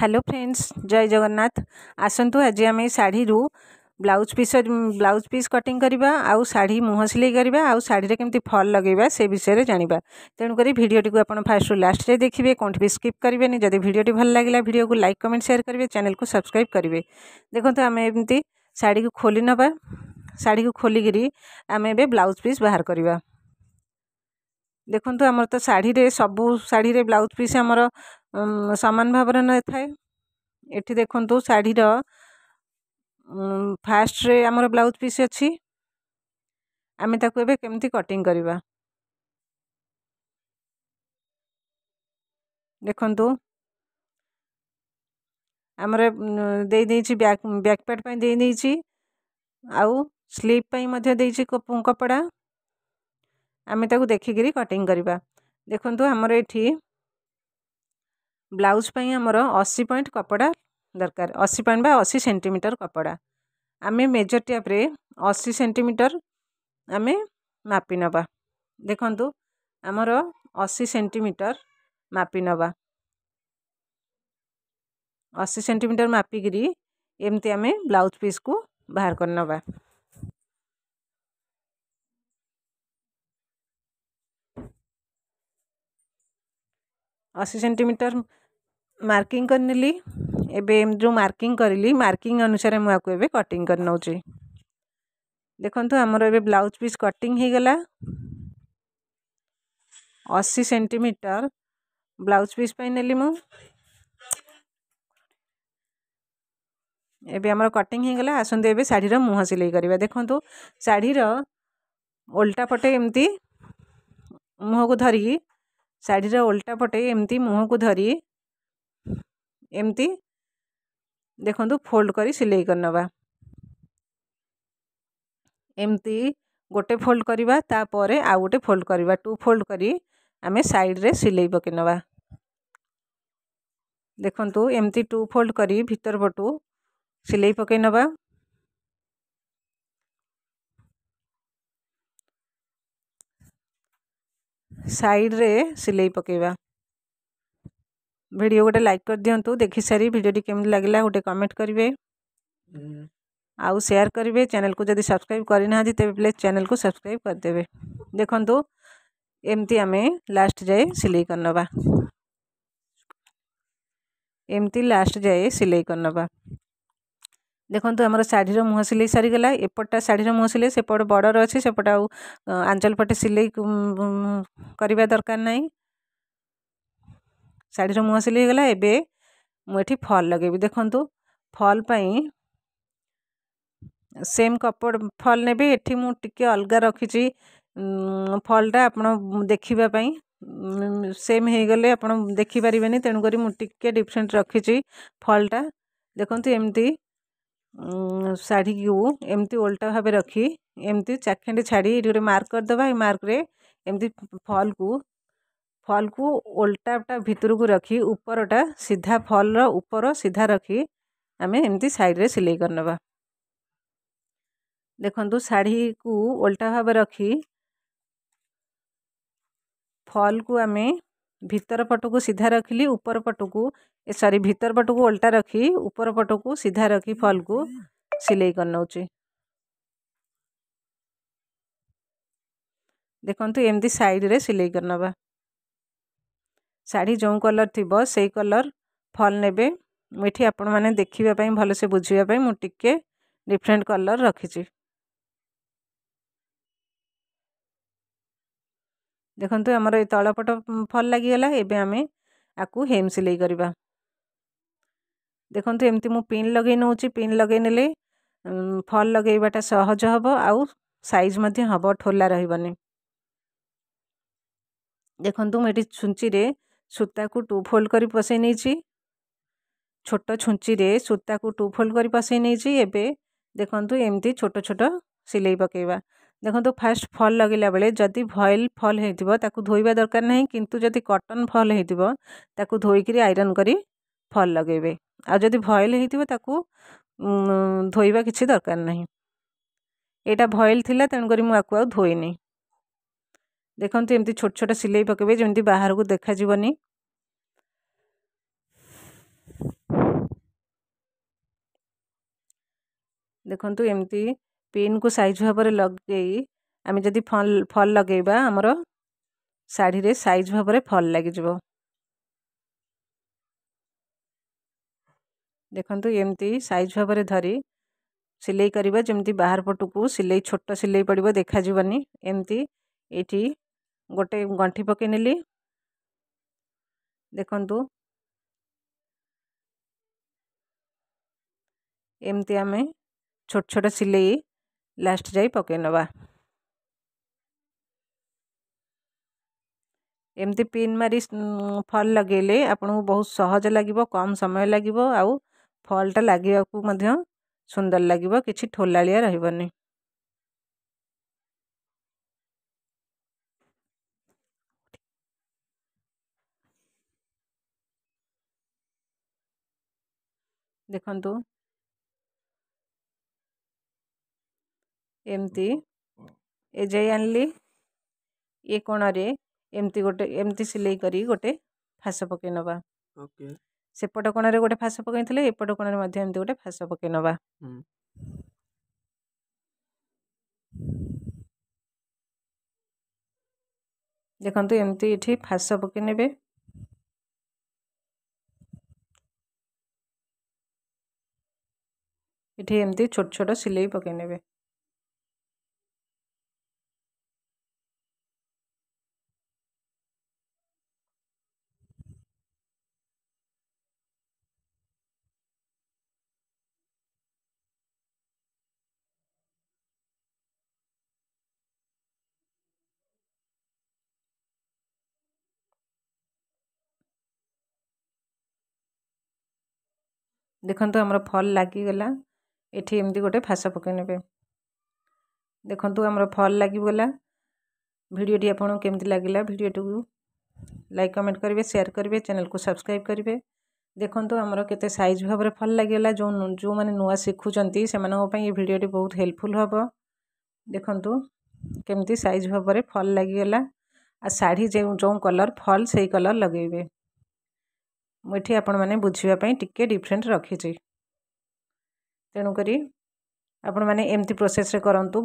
hello friends जय जगन्नाथ आसतु आज आम sari blouse piece blouse piece cutting करवा शाढ़ी मुह सिलई करवा आउ शाढ़ी केमी फल लगे से विषय में जाना तेणुक को आज फास्ट रू लास्ट देखिए कौन भी स्कीप करें जब भिडियोट भल लगे भिडियो को लाइक कमेंट सेयार करेंगे चैनल को सब्सक्राइब करेंगे देखते आम एमती शाढ़ी को खोली ना शाढ़ी को खोलिकी आम ए ब्लाउज पीस बाहर करवा देखो आमर तो शाढ़ी सबू शाढ़ी ब्लाउज पीस आमर ସମାନ ଭାବରେ ନଥାଏ ଏଠି ଦେଖନ୍ତୁ ଶାଢ଼ୀର ଫାଷ୍ଟରେ ଆମର ବ୍ଲାଉଜ୍ ପିସ୍ ଅଛି ଆମେ ତାକୁ ଏବେ କେମିତି କଟିଂ କରିବା ଦେଖନ୍ତୁ ଆମର ଦେଇଦେଇଛି ବ୍ୟାକ୍ ବ୍ୟାକ୍ ପ୍ୟାଟ୍ ପାଇଁ ଦେଇଦେଇଛି ଆଉ ସ୍ଲିପ୍ ପାଇଁ ମଧ୍ୟ ଦେଇଛି କପଡ଼ା ଆମେ ତାକୁ ଦେଖିକିରି କଟିଂ କରିବା ଦେଖନ୍ତୁ ଆମର ଏଠି ବ୍ଲାଉଜ୍ ପାଇଁ ଆମର ଅଶୀ ପଏଣ୍ଟ କପଡ଼ା ଦରକାର ଅଶୀ ପଏଣ୍ଟ ବା ଅଶୀ ସେଣ୍ଟିମିଟର କପଡ଼ା ଆମେ ମେଜର ଟ୍ୟାପ୍ରେ ଅଶୀ ସେଣ୍ଟିମିଟର ଆମେ ମାପି ନେବା ଦେଖନ୍ତୁ ଆମର ଅଶୀ ସେଣ୍ଟିମିଟର ମାପି ନେବା ଅଶୀ ସେଣ୍ଟିମିଟର ମାପିକିରି ଏମିତି ଆମେ ବ୍ଲାଉଜ୍ ପିସ୍କୁ ବାହାର କରିନେବା ଅଶୀ ସେଣ୍ଟିମିଟର मार्किंग करी एम जो मार्किंग करी मार्किंग अनुसार मुझे कटिंग कर देखु आमर ए ब्लाउज पीस कटिंग होगा अशी सेमिटर ब्लाउज पीस नेली मुझे कटिंग होगा आसत शाढ़ी मुह सिलई कर देखु शाढ़ीर ओल्टा पटे एमती मुह को धरिकी शाढ़ीर ओल्टा पटे एमती मुह को धरी ଏମିତି ଦେଖନ୍ତୁ ଫୋଲ୍ଡ କରି ସିଲେଇ କରିନେବା ଏମିତି ଗୋଟେ ଫୋଲ୍ଡ କରିବା ତାପରେ ଆଉ ଗୋଟେ ଫୋଲ୍ଡ କରିବା ଟୁ ଫୋଲ୍ଡ କରି ଆମେ ସାଇଡ଼୍ରେ ସିଲେଇ ପକେଇ ନେବା ଦେଖନ୍ତୁ ଏମିତି ଟୁ ଫୋଲ୍ଡ କରି ଭିତର ପଟୁ ସିଲେଇ ପକେଇ ନେବା ସାଇଡ଼୍ରେ ସିଲେଇ ପକେଇବା भिड गोटे लाइक कर दिंतु देखी सारी भिडटे केमी लगे गोटे कमेंट करेंगे आयार करेंगे चेल को जब सब्सक्राइब करना तेज प्लीज चेल को सब्सक्राइब करदे देखु एमती आम लास्ट जाए सिलई कर नवा एमती लास्ट जाए सिलई कर नवा देखु आमर शाढ़ी मुह सिलई सारीगला एपटा शाढ़ी मुह सिलई सेपट बर्डर अच्छे सेपट आंचल पटे सिलई करवा दरकार नहीं ଶାଢ଼ୀର ମୁହଁ ସିଲେଇ ହେଇଗଲା ଏବେ ମୁଁ ଏଠି ଫଲ୍ ଲଗେଇବି ଦେଖନ୍ତୁ ଫଲ୍ ପାଇଁ ସେମ୍ କପଡ଼ ଫଲ୍ ନେବି ଏଠି ମୁଁ ଟିକେ ଅଲଗା ରଖିଛି ଫଲ୍ଟା ଆପଣ ଦେଖିବା ପାଇଁ ସେମ୍ ହେଇଗଲେ ଆପଣ ଦେଖିପାରିବେନି ତେଣୁକରି ମୁଁ ଟିକେ ଡିଫରେଣ୍ଟ ରଖିଛି ଫଲ୍ଟା ଦେଖନ୍ତୁ ଏମିତି ଶାଢ଼ୀକୁ ଏମିତି ଓଲଟା ଭାବେ ରଖି ଏମିତି ଚାଖେଣ୍ଡେ ଛାଡ଼ି ଏଠି ଗୋଟେ ମାର୍କ କରିଦେବା ଏଇ ମାର୍କରେ ଏମିତି ଫଲ୍କୁ फल को ओल्टाटा भितर को रख उपरटा सीधा फल ऊपर सीधा रख आम एम सैड्रे सिलई कर ना देखु शाढ़ी को ओल्टा भाव रखी फल को आम भर पट को सीधा रखिली ऊपर पट को सरी भितर पट को ओल्टा रखी ऊपर पट को सीधा रखी फल को सिलई कर देखु एमती सैड्रे सिलई कर नवा ଶାଢ଼ୀ ଯେଉଁ କଲର୍ ଥିବ ସେଇ କଲର୍ ଫଲ୍ ନେବେ ମୁଁ ଏଠି ଆପଣମାନେ ଦେଖିବା ପାଇଁ ଭଲସେ ବୁଝିବା ପାଇଁ ମୁଁ ଟିକେ ଡିଫରେଣ୍ଟ କଲର୍ ରଖିଛି ଦେଖନ୍ତୁ ଆମର ଏଇ ତଳପଟ ଫଲ୍ ଲାଗିଗଲା ଏବେ ଆମେ ଆକୁ ହେମ୍ ସିଲେଇ କରିବା ଦେଖନ୍ତୁ ଏମିତି ମୁଁ ପିନ୍ ଲଗେଇ ନେଉଛି ପିନ୍ ଲଗେଇ ନେଲେ ଫଲ୍ ଲଗେଇବାଟା ସହଜ ହେବ ଆଉ ସାଇଜ୍ ମଧ୍ୟ ହେବ ଠୋଲା ରହିବନି ଦେଖନ୍ତୁ ମୁଁ ଏଠି ଛୁଞ୍ଚିରେ ସୂତାକୁ ଟୁ ଫୋଲ୍ଡ କରି ବସାଇ ନେଇଛି ଛୋଟ ଛୁଞ୍ଚିରେ ସୂତାକୁ ଟୁ ଫୋଲ୍ଡ କରି ବସାଇ ନେଇଛି ଏବେ ଦେଖନ୍ତୁ ଏମିତି ଛୋଟ ଛୋଟ ସିଲେଇ ପକାଇବା ଦେଖନ୍ତୁ ଫାର୍ଷ୍ଟ ଫଲ୍ ଲଗାଇଲା ବେଳେ ଯଦି ଭଏଲ୍ ଫଲ୍ ହେଇଥିବ ତାକୁ ଧୋଇବା ଦରକାର ନାହିଁ କିନ୍ତୁ ଯଦି କଟନ୍ ଫଲ୍ ହେଇଥିବ ତାକୁ ଧୋଇକିରି ଆଇରନ୍ କରି ଫଲ୍ ଲଗାଇବେ ଆଉ ଯଦି ଭଏଲ୍ ହେଇଥିବ ତାକୁ ଧୋଇବା କିଛି ଦରକାର ନାହିଁ ଏଇଟା ଭଏଲ୍ ଥିଲା ତେଣୁକରି ମୁଁ ଆକୁ ଆଉ ଧୋଇନି ଦେଖନ୍ତୁ ଏମିତି ଛୋଟ ଛୋଟ ସିଲେଇ ପକେଇବେ ଯେମିତି ବାହାରକୁ ଦେଖାଯିବନି ଦେଖନ୍ତୁ ଏମିତି ପିନ୍କୁ ସାଇଜ୍ ଭାବରେ ଲଗେଇ ଆମେ ଯଦି ଫଲ୍ ଫଲ୍ ଲଗେଇବା ଆମର ଶାଢ଼ୀରେ ସାଇଜ୍ ଭାବରେ ଫଲ୍ ଲାଗିଯିବ ଦେଖନ୍ତୁ ଏମିତି ସାଇଜ୍ ଭାବରେ ଧରି ସିଲେଇ କରିବା ଯେମିତି ବାହାର ପଟକୁ ସିଲେଇ ଛୋଟ ସିଲେଇ ପଡ଼ିବ ଦେଖାଯିବନି ଏମିତି ଏଇଠି गोटे गंठी पक देखु एमती आम छोट छोट सिलई लास्ट जाए पकई नवा पिन मारी फल लगे आपन बहुत सहज लगे कम समय लगे आउ लगे लगवाक सुंदर लगे कि ठोला रही ଦେଖନ୍ତୁ ଏମିତି ଏ ଯାଇ ଆଣିଲି ଏ କୋଣରେ ଏମିତି ଗୋଟେ ଏମିତି ସିଲେଇ କରି ଗୋଟେ ଫାସ ପକେଇ ନେବା ସେପଟ କୋଣରେ ଗୋଟେ ଫାସ ପକେଇଥିଲେ ଏପଟ କୋଣରେ ମଧ୍ୟ ଏମିତି ଗୋଟେ ଫାସ ପକେଇ ନେବା ଦେଖନ୍ତୁ ଏମିତି ଏଠି ଫାସ ପକେଇ ନେବେ ଏଠି ଏମିତି ଛୋଟ ଛୋଟ ସିଲେଇ ପକାଇ ନେବେ ଦେଖନ୍ତୁ ଆମର ଫଲ୍ ଲାଗିଗଲା ଏଠି ଏମିତି ଗୋଟେ ଫାସ ପକାଇ ନେବେ ଦେଖନ୍ତୁ ଆମର ଫଲ୍ ଲାଗିଗଲା ଭିଡ଼ିଓଟି ଆପଣଙ୍କୁ କେମିତି ଲାଗିଲା ଭିଡ଼ିଓଟିକୁ ଲାଇକ୍ କମେଣ୍ଟ କରିବେ ସେୟାର କରିବେ ଚ୍ୟାନେଲକୁ ସବସ୍କ୍ରାଇବ୍ କରିବେ ଦେଖନ୍ତୁ ଆମର କେତେ ସାଇଜ୍ ଭାବରେ ଫଲ୍ ଲାଗିଗଲା ଯେଉଁ ଯେଉଁମାନେ ନୂଆ ଶିଖୁଛନ୍ତି ସେମାନଙ୍କ ପାଇଁ ଏ ଭିଡ଼ିଓଟି ବହୁତ ହେଲ୍ପଫୁଲ୍ ହେବ ଦେଖନ୍ତୁ କେମିତି ସାଇଜ୍ ଭାବରେ ଫଲ୍ ଲାଗିଗଲା ଆଉ ଶାଢ଼ୀ ଯେଉଁ ଯେଉଁ କଲର୍ ଫଲ୍ ସେଇ କଲର୍ ଲଗାଇବେ ମୁଁ ଏଠି ଆପଣମାନେ ବୁଝିବା ପାଇଁ ଟିକିଏ ଡିଫରେଣ୍ଟ ରଖିଛି ତେଣୁକରି ଆପଣମାନେ ଏମିତି ପ୍ରୋସେସ୍ରେ କରନ୍ତୁ